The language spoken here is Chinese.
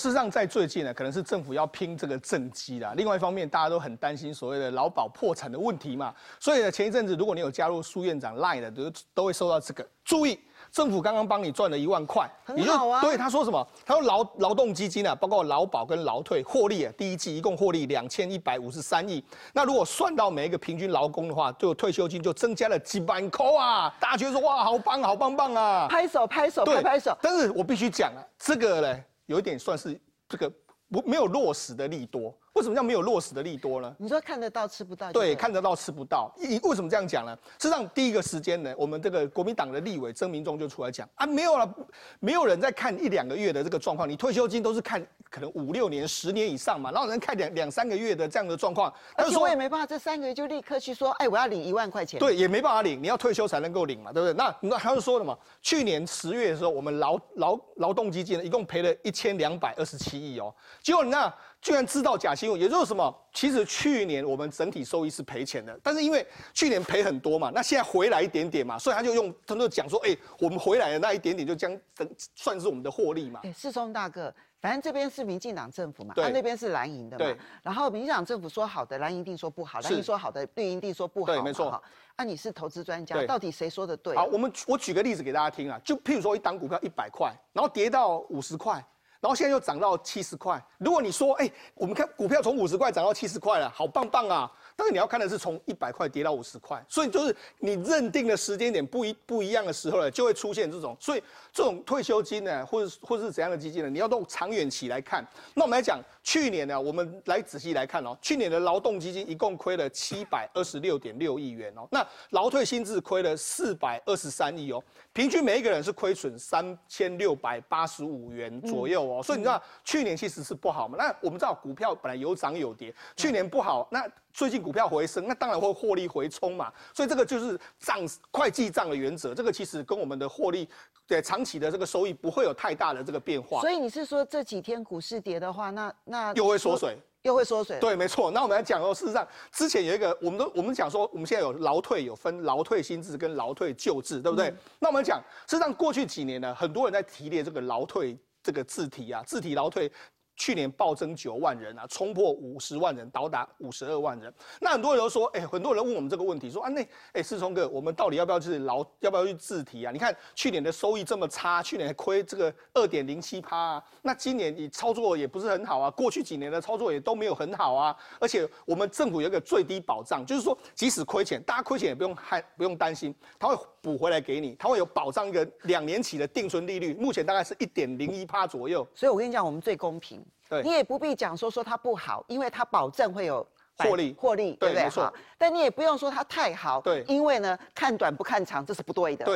事实上，在最近呢，可能是政府要拼这个政绩啦。另外一方面，大家都很担心所谓的劳保破产的问题嘛。所以呢，前一阵子，如果你有加入苏院长 line 的，都都会收到这个。注意，政府刚刚帮你赚了一万块，很好啊。对他说什么？他说劳劳动基金啊，包括劳保跟劳退获利，啊，第一季一共获利两千一百五十三亿。那如果算到每一个平均劳工的话，就退休金就增加了几百块啊！大家觉得说哇，好棒，好棒棒啊！拍手，拍手，拍拍手。但是我必须讲啊，这个嘞。有点算是这个不没有落实的利多。为什么叫没有落实的利多呢？你说看得到吃不到？对，看得到吃不到。你为什么这样讲呢？实际上，第一个时间呢，我们这个国民党的立委曾明忠就出来讲啊，没有了，没有人在看一两个月的这个状况。你退休金都是看可能五六年、十年以上嘛，然后人看两两三个月的这样的状况。但是我也没办法，这三个月就立刻去说，哎，我要领一万块钱。对，也没办法领，你要退休才能够领嘛，对不对？那那他就说什么？去年十月的时候，我们劳劳劳动基金呢，一共赔了一千两百二十七亿哦。结果你那。居然知道假新闻，也就是什么？其实去年我们整体收益是赔钱的，但是因为去年赔很多嘛，那现在回来一点点嘛，所以他就用他就讲说，哎，我们回来的那一点点，就将等算是我们的获利嘛。世中大哥，反正这边是民进党政府嘛，他那边是蓝营的嘛。然后民进党政府说好的，蓝营地定说不好；蓝营说好的，绿营地定说不好。对，没错。那你是投资专家，到底谁说的对？好，我们我举个例子给大家听啊，就譬如说一档股票一百块，然后跌到五十块。然后现在又涨到七十块。如果你说，哎，我们看股票从五十块涨到七十块了，好棒棒啊！但是你要看的是从一百块跌到五十块，所以就是你认定的时间点不一不一样的时候呢，就会出现这种。所以这种退休金呢，或者或是怎样的基金呢，你要用长远期来看。那我们来讲。去年呢，我们来仔细来看哦。去年的劳动基金一共亏了七百二十六点六亿元哦。那劳退薪资亏了四百二十三亿哦。平均每一个人是亏损三千六百八十五元左右哦。所以你知道去年其实是不好嘛？那我们知道股票本来有涨有跌，去年不好，那最近股票回升，那当然会获利回冲嘛。所以这个就是账会计账的原则，这个其实跟我们的获利对长期的这个收益不会有太大的这个变化。所以你是说这几天股市跌的话，那那？又会缩水，又会缩水。对，没错。那我们来讲哦，事实上，之前有一个，我们都我们讲说，我们现在有劳退，有分劳退新制跟劳退旧制，对不对？那我们讲，事实上过去几年呢，很多人在提炼这个劳退这个字体啊，字体劳退。去年暴增九万人啊，冲破五十万人，倒达五十二万人。那很多人都说，哎，很多人问我们这个问题，说啊，那哎，思聪哥，我们到底要不要去劳，要不要去自提啊？你看去年的收益这么差，去年亏这个二点零七趴，啊，那今年你操作也不是很好啊，过去几年的操作也都没有很好啊，而且我们政府有一个最低保障，就是说即使亏钱，大家亏钱也不用害不用担心，他会。补回来给你，它会有保障一个两年期的定存利率，目前大概是一点零一趴左右。所以我跟你讲，我们最公平。对你也不必讲说说它不好，因为它保证会有获利，获利对不对？但你也不用说它太好，对，因为呢看短不看长这是不对的。